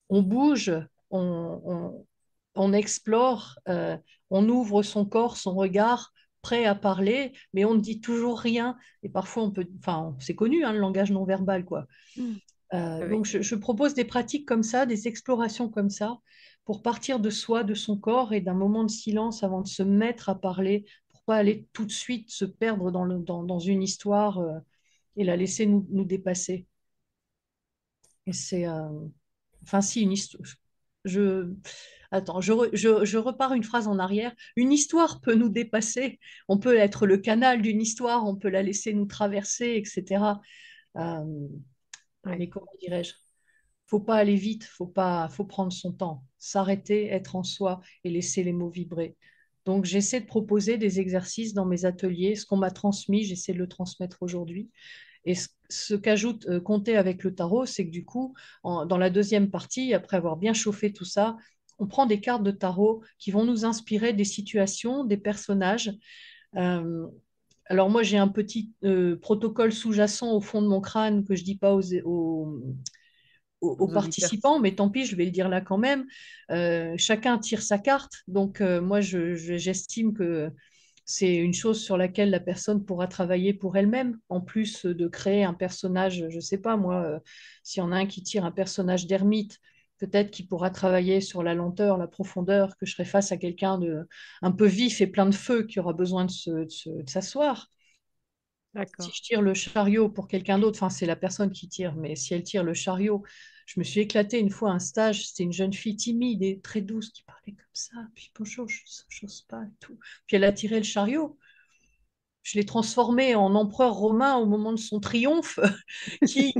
Speaker 2: On bouge, on, explore, euh, on ouvre son corps, son regard, prêt à parler, mais on ne dit toujours rien. Et parfois, on peut, enfin, c'est connu, hein, le langage non verbal, quoi. Mm. Euh, donc, je, propose des pratiques comme ça, des explorations comme ça, pour partir de soi, de son corps et d'un moment de silence avant de se mettre à parler, pour pas aller tout de suite se perdre dans, le, dans, une histoire euh, et la laisser nous, dépasser. Et c'est, euh, enfin si une histoire. Je attends, je, repars une phrase en arrière. Une histoire peut nous dépasser. On peut être le canal d'une histoire. On peut la laisser nous traverser, etc. Euh, il dirais-je Faut pas aller vite, faut pas, faut prendre son temps, s'arrêter, être en soi et laisser les mots vibrer. Donc j'essaie de proposer des exercices dans mes ateliers, ce qu'on m'a transmis, j'essaie de le transmettre aujourd'hui. Et ce, qu'ajoute euh, compter avec le tarot, c'est que du coup, dans la deuxième partie, après avoir bien chauffé tout ça, on prend des cartes de tarot qui vont nous inspirer des situations, des personnages. Euh, alors moi j'ai un petit euh, protocole sous-jacent au fond de mon crâne que je dis pas aux, participants, mais tant pis, je vais le dire là quand même. Euh, chacun tire sa carte, donc euh, moi j'estime que c'est une chose sur laquelle la personne pourra travailler pour elle-même, en plus de créer un personnage, je ne sais pas moi, s'il y en a un qui tire un personnage d'ermite peut-être qu'il pourra travailler sur la lenteur, la profondeur, que je serai face à quelqu'un de un peu vif et plein de feu qui aura besoin de s'asseoir. Si je tire le chariot pour quelqu'un d'autre, enfin c'est la personne qui tire, mais si elle tire le chariot, je me suis éclatée une fois à un stage, c'était une jeune fille timide et très douce qui parlait comme ça, puis bonjour, je sais pas et tout. Puis elle a tiré le chariot, je l'ai transformé en empereur romain au moment de son triomphe, (laughs) qui,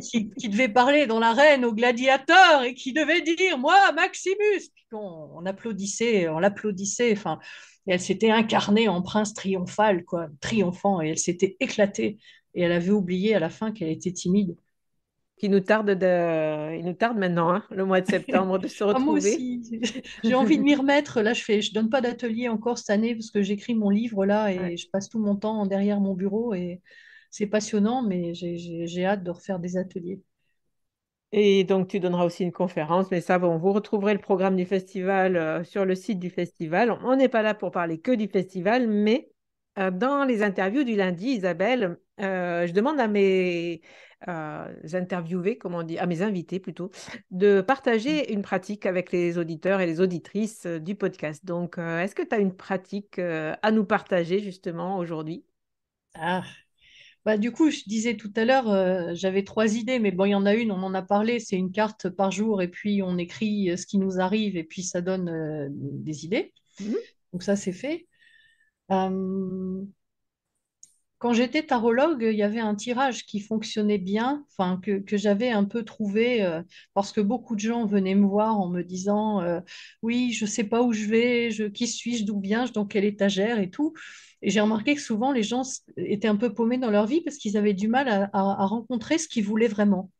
Speaker 2: devait parler dans l'arène aux gladiateurs et qui devait dire Moi, Maximus Puis on, applaudissait, on l'applaudissait. Enfin, elle s'était incarnée en prince triomphal, quoi, triomphant, et elle s'était éclatée. Et elle avait oublié à la fin qu'elle était timide qui nous tarde
Speaker 1: de... il nous tarde maintenant, hein, le mois de septembre, de se (laughs) ah, retrouver. moi aussi,
Speaker 2: j'ai envie de m'y remettre. Là, je fais, je donne pas d'atelier encore cette année parce que j'écris mon livre là et je passe tout mon temps derrière mon bureau et c'est passionnant, mais j'ai hâte de refaire des ateliers.
Speaker 1: Et donc, tu donneras aussi une conférence, mais ça, vous retrouverez le programme du festival euh, sur le site du festival. On n'est pas là pour parler que du festival, mais euh, dans les interviews du lundi, Isabelle, euh, je demande à mes, à euh, interviewer, comme on dit, à mes invités plutôt, de partager mmh. une pratique avec les auditeurs et les auditrices euh, du podcast. Donc, euh, est-ce que tu as une pratique à nous partager justement aujourd'hui
Speaker 2: ah bah, du coup, je disais tout à l'heure, j'avais trois idées, mais bon, il y en a une, on en a parlé, c'est une carte par jour, et puis on écrit ce qui nous arrive, et puis ça donne des idées. Mmh. Donc ça, c'est fait. Quand j'étais tarologue, il y avait un tirage qui fonctionnait bien, enfin que, j'avais un peu trouvé, euh, parce que beaucoup de gens venaient me voir en me disant euh, Oui, je ne sais pas où je vais, qui suis-je, d'où viens-je, dans quelle étagère et tout. Et j'ai remarqué que souvent, les gens étaient un peu paumés dans leur vie parce qu'ils avaient du mal à, rencontrer ce qu'ils voulaient vraiment.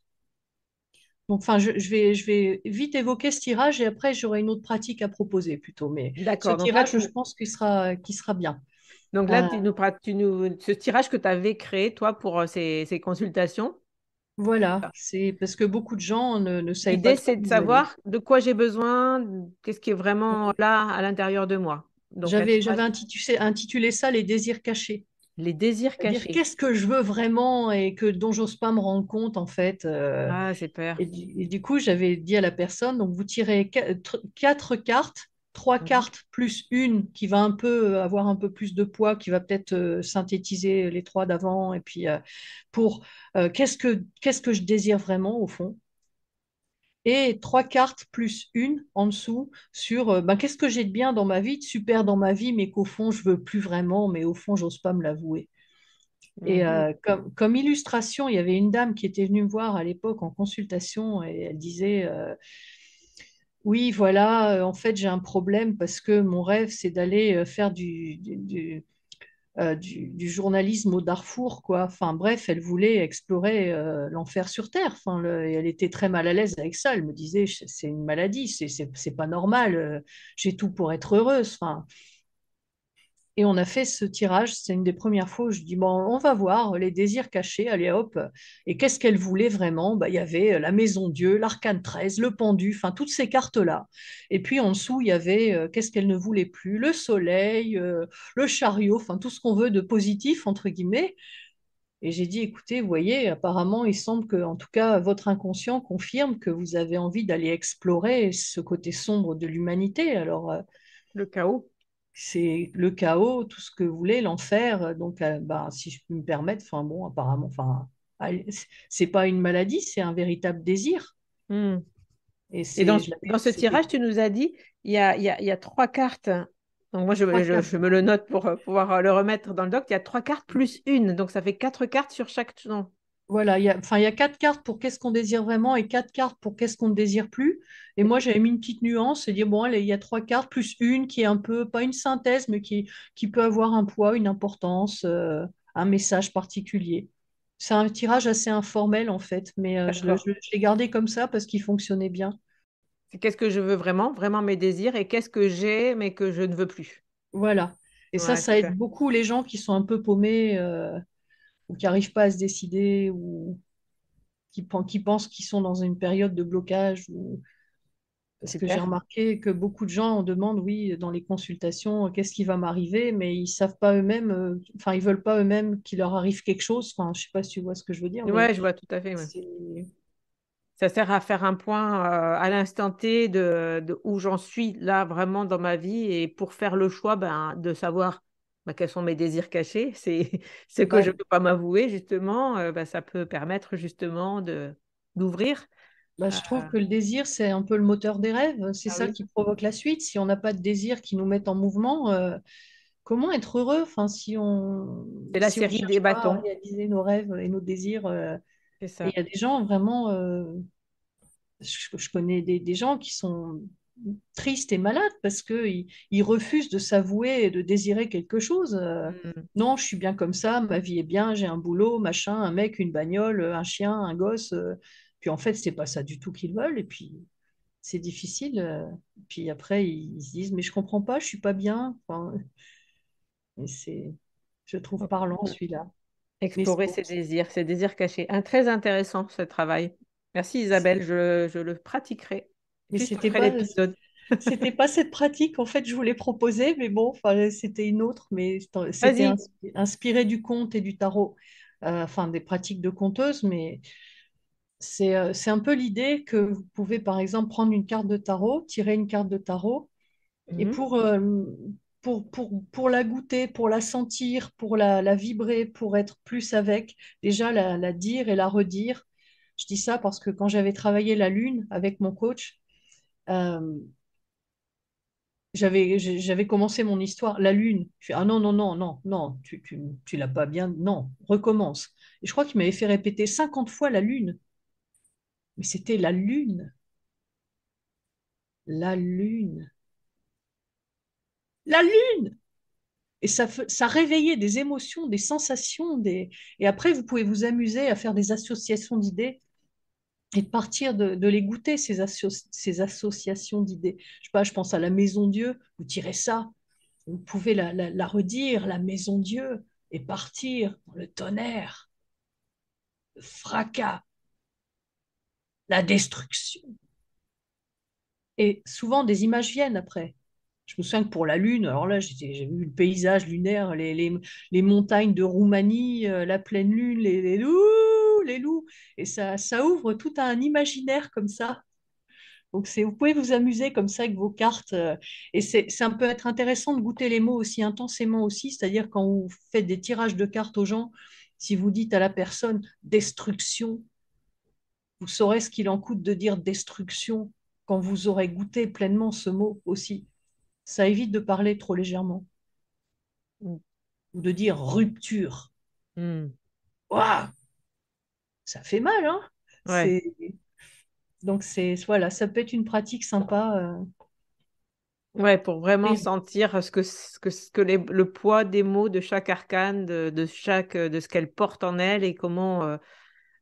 Speaker 2: Donc, enfin, je, vais, je vais vite évoquer ce tirage et après, j'aurai une autre pratique à proposer plutôt. Mais ce tirage, je pense qu'il sera, sera bien. Donc là, tu nous, tu ce tirage
Speaker 1: que tu avais créé, toi, pour euh, ces, consultations,
Speaker 2: voilà, c'est parce que
Speaker 1: beaucoup de gens ne, ne savent pas. L'idée, c'est de savoir de quoi j'ai besoin, qu'est-ce qui est vraiment mmh. là à
Speaker 2: l'intérieur de moi. J'avais intitulé, ça les désirs cachés. Les désirs cachés. Qu'est-ce que je veux vraiment et que dont j'ose pas me rendre compte en fait. Euh. ah, c'est peur. Et, du coup, j'avais dit à la personne, donc vous tirez quatre cartes trois mhm. cartes plus une qui va un peu euh, avoir un peu plus de poids, qui va peut-être euh, synthétiser les trois d'avant. Et puis, euh, pour qu'est-ce que qu'est-ce que je désire vraiment au fond et trois cartes plus une en dessous sur ben, qu'est-ce que j'ai de bien dans ma vie, de super dans ma vie, mais qu'au fond, je veux plus vraiment, mais au fond, j'ose pas me l'avouer. Et mhm. comme, illustration, il y avait une dame qui était venue me voir à l'époque en consultation et elle disait oui, voilà, euh, en fait, j'ai un problème parce que mon rêve, c'est d'aller euh, faire euh, du, journalisme au Darfour, quoi. Enfin, bref, elle voulait explorer l'enfer sur Terre. Enfin, elle était très mal à l'aise avec ça. Elle me disait, c'est une maladie, c'est pas normal, j'ai tout pour être heureuse. Et on a fait ce tirage, c'est une des premières fois où je dis, bon, on va voir les désirs cachés, allez hop. Et qu'est-ce qu'elle voulait vraiment bah, Il y avait euh, la Maison Dieu, l'Arcane 13, le pendu, enfin toutes ces cartes-là. Et puis en dessous, il y avait euh, qu'est-ce qu'elle ne voulait plus, le soleil, euh, le chariot, enfin tout ce qu'on veut de positif, entre guillemets. Et j'ai dit, écoutez, vous voyez, apparemment, il semble que, en tout cas, votre inconscient confirme que vous avez envie d'aller explorer ce côté sombre de l'humanité. Alors, le chaos c'est le chaos, tout ce que vous voulez, l'enfer. Donc, euh, bah, si je peux me permettre, enfin bon, apparemment, enfin, c'est pas une maladie, c'est un véritable désir. Hmm. Et, dans, ce tirage, tu nous as dit, il y
Speaker 1: a, y, a, trois
Speaker 2: cartes. Donc moi, je, me le
Speaker 1: note pour euh, pouvoir euh, le remettre dans le doc. Il y a trois cartes plus une,
Speaker 2: donc ça fait quatre cartes sur chaque tour voilà, il y a, enfin, il y a quatre cartes pour qu'est-ce qu'on désire vraiment et quatre cartes pour qu'est-ce qu'on ne désire plus. Et moi, j'avais mis une petite nuance et dire bon, il y a trois cartes plus une qui est un peu, pas une synthèse, mais qui, qui peut avoir un poids, une importance, euh, un message particulier. C'est un tirage assez informel en fait, mais euh, je, l'ai gardé comme ça parce qu'il fonctionnait bien.
Speaker 1: Qu'est-ce que je veux vraiment, vraiment mes désirs et qu'est-ce que j'ai mais que je ne veux plus. Voilà. Et ça, ça aide
Speaker 2: beaucoup les gens qui sont un peu paumés. Euh, ou qui n'arrivent pas à se décider ou qui, pensent qu'ils sont dans une période de blocage ou, parce que j'ai remarqué que beaucoup de gens demandent, oui, dans les consultations, euh, qu'est-ce qui va m'arriver, mais ils savent pas eux-mêmes, euh, enfin, ils veulent pas eux-mêmes qu'il leur arrive quelque chose. Enfin, je sais pas si tu vois ce que je veux dire. Oui, je vois tout
Speaker 1: à fait. Ça sert à faire un point euh, à l'instant T de, où j'en suis là vraiment dans ma vie et pour faire le choix ben, de savoir bah, quels sont mes désirs cachés, (laughs) c'est ce que je ne peux pas m'avouer, justement, bah, ça peut permettre justement
Speaker 2: d'ouvrir. Bah, je trouve que le désir, c'est un peu le moteur des rêves, c'est ah ça qui provoque la suite. Si on n'a pas de désir qui nous mettent en mouvement, comment être heureux enfin, si on, C'est la série des bâtons. réaliser nos rêves et nos désirs. Il y a des gens vraiment... Je, connais des gens qui sont triste et malade parce que il refuse de s'avouer et de désirer quelque chose. Euh, mm. Non, je suis bien comme ça, ma vie est bien, j'ai un boulot, machin, un mec, une bagnole, un chien, un gosse. Euh. Puis en fait, c'est pas ça du tout qu'ils veulent. Et puis c'est difficile. Euh. Puis après, ils, se disent mais je comprends pas, je suis pas bien. et c'est, je trouve parlant celui-là.
Speaker 1: Explorer ses désirs, ses désirs cachés. Un très intéressant ce travail. Merci Isabelle, je le pratiquerai c'était pas (laughs)
Speaker 2: c'était pas cette pratique en fait je voulais proposer mais bon c'était une autre mais c'était inspiré du conte et du tarot euh, enfin des pratiques de conteuse mais euh, c'est un peu l'idée que vous pouvez par exemple prendre une carte de tarot tirer une carte de tarot et mmh. euh, pour, pour, pour, la goûter, pour la sentir, pour la, vibrer, pour être plus avec, déjà la dire et la redire. Je dis ça parce que quand j'avais travaillé la lune avec mon coach, euh, j'avais, j'avais commencé mon histoire, la Lune. Je ah non, non, non, non, non, tu, tu, l'as pas bien, non, recommence. Et je crois qu'il m'avait fait répéter 50 fois la Lune. Mais c'était la Lune. La Lune. La Lune et ça, ça réveillait des émotions, des sensations, des... et après, vous pouvez vous amuser à faire des associations d'idées et de partir de, les goûter, ces, associations d'idées. Je je pense à la maison Dieu, vous tirez ça, vous pouvez la, redire, la maison Dieu, et partir dans le tonnerre, le fracas, la destruction. Et souvent, des images viennent après. Je me souviens que pour la Lune, alors là, j'ai vu le paysage lunaire, les, montagnes de Roumanie, euh, la pleine Lune, les, les les loups. Et ça, ouvre tout un imaginaire comme ça. Donc, vous pouvez vous amuser comme ça avec vos cartes. Euh, et c'est, ça peut être intéressant de goûter les mots aussi intensément aussi, c'est-à-dire quand vous faites des tirages de cartes aux gens, si vous dites à la personne destruction, vous saurez ce qu'il en coûte de dire destruction quand vous aurez goûté pleinement ce mot aussi. Ça évite de parler trop légèrement. Ou de dire rupture. Mm ça fait mal.
Speaker 1: Hein
Speaker 2: Donc, c'est voilà, ça peut être une pratique sympa. Euh. Ouais, pour vraiment
Speaker 1: sentir ce que, ce que, ce que le poids des mots de chaque arcane, de, chaque, de ce qu'elle porte en elle et comment. Euh,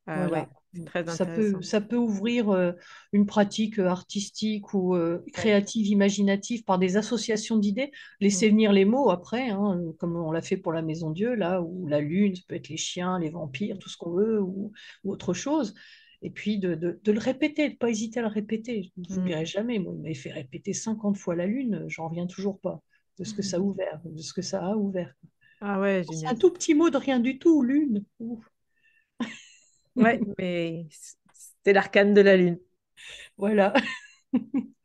Speaker 1: euh, ouais ça, peut, ça
Speaker 2: peut ouvrir euh, une pratique euh, artistique ou euh, créative, imaginative par des associations d'idées. laisser mmh. venir les mots après, hein, comme on l'a fait pour la Maison Dieu, là, ou la Lune, ça peut être les chiens, les vampires, tout ce qu'on veut, ou, autre chose. Et puis de, de, le répéter, de ne pas hésiter à le répéter. Je ne mmh. jamais, moi, il m'avait fait répéter 50 fois la Lune, j'en reviens toujours pas de ce que mmh. ça a ouvert, de ce que ça a ouvert. Ah ouais, un tout petit mot de rien du tout, Lune. Ouais, mais c'était l'arcane de la lune.
Speaker 1: Voilà. (laughs)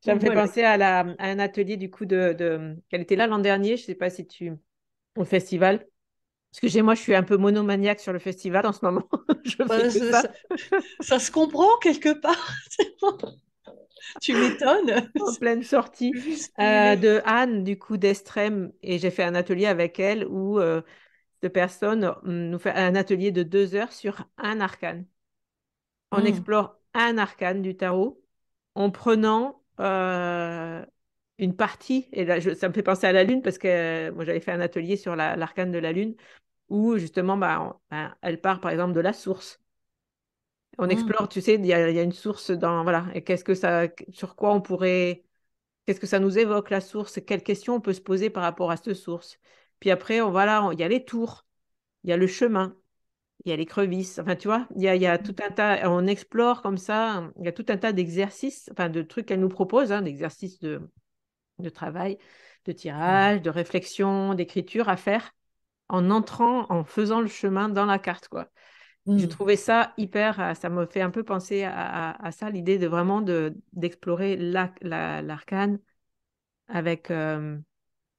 Speaker 1: Ça me fait penser à, un atelier du coup de, de... était là l'an dernier, je ne sais pas si tu... au festival. Parce que moi, je suis un peu monomaniaque sur le festival en ce moment. (laughs) Bah,
Speaker 2: ça, se comprend quelque part. (laughs) tu m'étonnes. En pleine sortie euh, de
Speaker 1: Anne, du coup, d'Estrême Et j'ai fait un atelier avec elle où euh, de personnes nous fait un atelier de deux heures sur un arcane. On hmm. explore un arcane du tarot en prenant euh, une partie. Et là, ça me fait penser à la lune parce que moi, j'avais fait un atelier sur l'arcane de la lune où justement, bah, ben, elle part par exemple de la source. On hmm. explore, tu sais, il y, y, a une source dans voilà. Et qu'est-ce que ça, sur quoi on pourrait, qu'est-ce que ça nous évoque la source Quelles questions on peut se poser par rapport à cette source puis après, on, voilà, il y a les tours, il y a le chemin, il y a les crevisses. Enfin, tu vois, il y a, mm. tout un tas, on explore comme ça, il y a tout un tas d'exercices, enfin, de trucs qu'elle nous propose, hein, d'exercices de, travail, de mm. tirage, de réflexion, d'écriture à faire en entrant, en faisant le chemin dans la carte, quoi. Je mm. trouvais ça hyper, euh, ça me fait un peu penser à, ça, l'idée de vraiment d'explorer l'arcane avec, euh,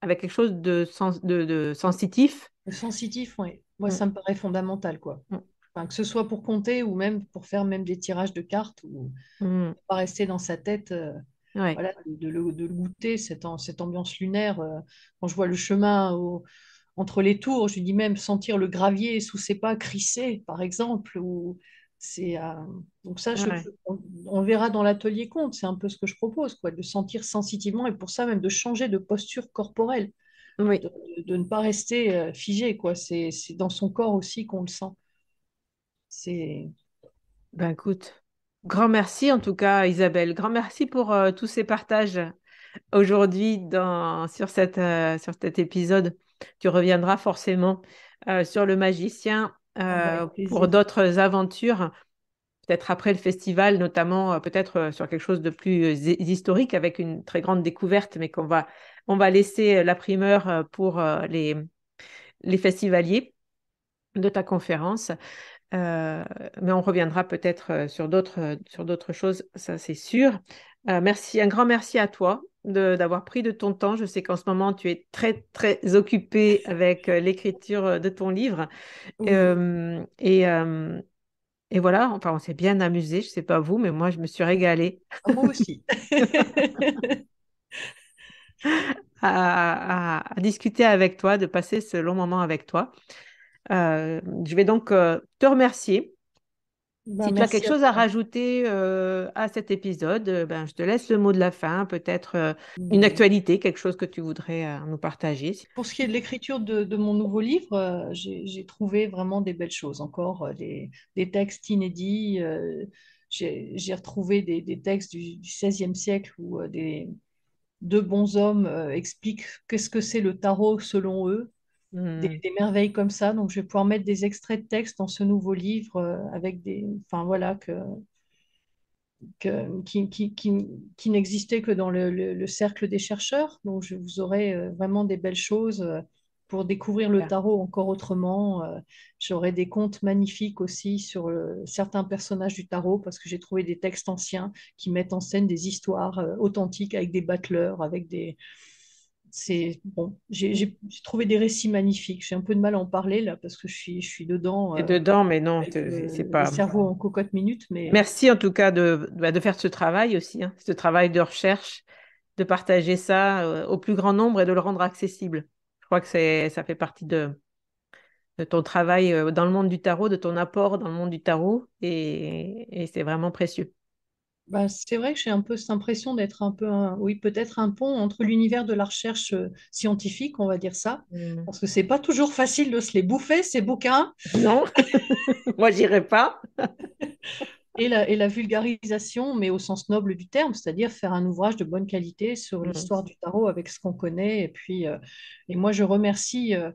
Speaker 1: avec quelque chose de, de, sensitif. Sensitif, oui.
Speaker 2: Moi, mm. ça me paraît fondamental, quoi. Mm. que ce soit pour compter ou même pour faire même des tirages de cartes ou mm. pas rester dans sa tête. Euh, voilà, de, le, goûter, cette, ambiance lunaire. Euh, quand je vois le chemin entre les tours, je dis même sentir le gravier sous ses pas crisser, par exemple, ou euh, donc ça, on, verra dans l'atelier compte. C'est un peu ce que je propose, quoi, de sentir sensitivement et pour ça même de changer de posture corporelle, de, ne pas rester euh, figé, quoi. C'est dans son corps aussi qu'on le sent. C'est. Ben écoute, grand
Speaker 1: merci en tout cas, Isabelle. Grand merci pour euh, tous ces partages aujourd'hui sur, cette, sur cet épisode. Tu reviendras forcément sur le magicien ah bah, euh, pour d'autres aventures, peut-être après le festival, notamment euh, peut-être euh, sur quelque chose de plus historique avec une très grande découverte, mais qu'on va, on va laisser la primeur pour les, les festivaliers de ta conférence. mais on reviendra peut-être sur d'autres sur d'autres choses, ça c'est sûr. merci, un grand merci à toi d'avoir pris de ton temps. Je sais qu'en ce moment, tu es très, très occupée avec euh, l'écriture euh, de ton livre. Euh, et, et voilà, enfin, on s'est bien amusé. Je ne sais pas vous, mais moi, je me suis régalée. Ah, moi aussi. (laughs) à, discuter avec toi, de passer ce long moment avec toi. je vais donc te remercier
Speaker 2: bah, si tu as quelque chose à
Speaker 1: rajouter euh, à cet épisode, euh, ben, je te laisse le mot de la fin, peut-être euh, une bah, actualité, quelque chose que tu voudrais nous partager.
Speaker 2: Pour ce qui est de l'écriture de, mon nouveau livre, j'ai trouvé vraiment des belles choses, encore des, textes inédits. j'ai retrouvé des, textes du XVIe siècle où deux bons hommes expliquent qu'est-ce que c'est le tarot selon eux. Mmh. Des, merveilles comme ça. Donc, je vais pouvoir mettre des extraits de texte dans ce nouveau livre euh, avec des. Enfin, voilà, que, qui, qui, n'existait que dans le, cercle des chercheurs. Donc, je vous aurai euh, vraiment des belles choses euh, pour découvrir le tarot encore autrement. J'aurai des contes magnifiques aussi sur certains personnages du tarot parce que j'ai trouvé des textes anciens qui mettent en scène des histoires authentiques avec des battleurs, avec des c'est bon. J'ai trouvé des récits magnifiques. J'ai un peu de mal à en parler là parce que je suis, dedans. Euh,
Speaker 1: dedans, mais non, c'est pas. Le cerveau
Speaker 2: en cocotte minute, mais. Euh, Merci
Speaker 1: en tout cas de, bah, faire ce travail aussi, hein, ce travail de recherche, de partager ça euh, au plus grand nombre et de le rendre accessible. Je crois que ça fait partie de, ton travail dans le monde du tarot, de ton apport dans le monde du tarot, et c'est vraiment précieux.
Speaker 2: Bah, c'est vrai que j'ai un peu cette impression d'être un peu, oui, peut-être un pont entre l'univers de la recherche euh, scientifique, on va dire ça, mm. parce que c'est pas toujours facile de se les bouffer, ces bouquins. Non, (laughs) moi j'irai pas. et, la, et, la, vulgarisation, mais au sens noble du terme, c'est-à-dire faire un ouvrage de bonne qualité sur mm. l'histoire du tarot avec ce qu'on connaît. Et puis, euh, et moi je remercie. Euh,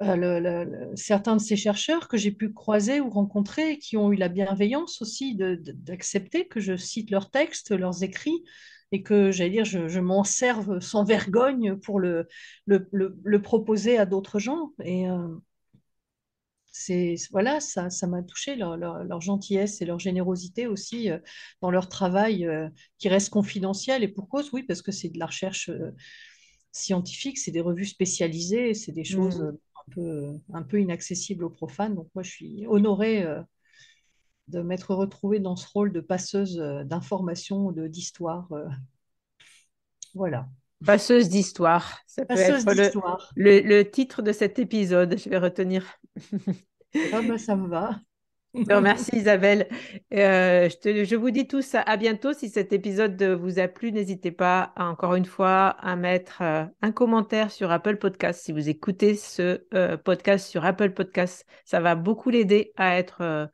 Speaker 2: euh, le, certains de ces chercheurs que j'ai pu croiser ou rencontrer qui ont eu la bienveillance aussi d'accepter que je cite leurs textes, leurs écrits, et que, j'allais dire, je, je m'en serve sans vergogne pour le, le proposer à d'autres gens. Et euh, c'est voilà, ça, ça m'a touché leur, leur, gentillesse et leur générosité aussi euh, dans leur travail qui reste confidentiel et pour cause, oui, parce que c'est de la recherche scientifique, c'est des revues spécialisées, c'est des mmh. choses peu, un peu inaccessible aux profanes. Donc moi, je suis honorée euh, de m'être retrouvée dans ce rôle de passeuse euh, d'informations, d'histoire. Euh. Voilà. Passeuse
Speaker 1: d'histoire, ça passeuse peut être le, titre de cet épisode, je vais retenir.
Speaker 2: ah bah, ça me va merci
Speaker 1: Isabelle. Euh, je, vous dis tous à bientôt. Si cet épisode vous a plu, n'hésitez pas encore une fois à mettre euh, un commentaire sur Apple Podcast. Si vous écoutez ce euh, podcast sur Apple Podcast, ça va beaucoup l'aider à être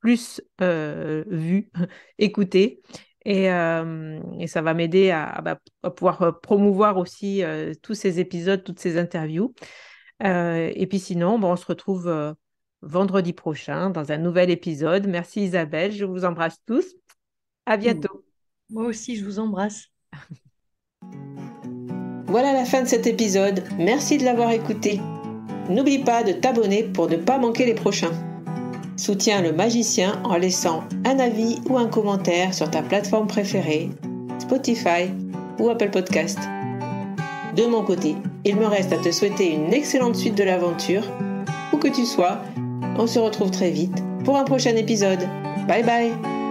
Speaker 1: plus vu, (laughs) écouté. Et, ça va m'aider à, bah, pouvoir promouvoir aussi tous ces épisodes, toutes ces interviews. et puis sinon, on se retrouve vendredi prochain dans un nouvel épisode. Merci Isabelle, je vous embrasse tous.
Speaker 2: À bientôt. Moi aussi, je vous embrasse.
Speaker 1: Voilà la fin de cet épisode. Merci de l'avoir écouté. N'oublie pas de t'abonner pour ne pas manquer les prochains. Soutiens le magicien en laissant un avis ou un commentaire sur ta plateforme préférée, Spotify ou Apple Podcast. De mon côté, il me reste à te souhaiter une excellente suite de l'aventure, où que tu sois, on se retrouve très vite pour un prochain épisode. Bye bye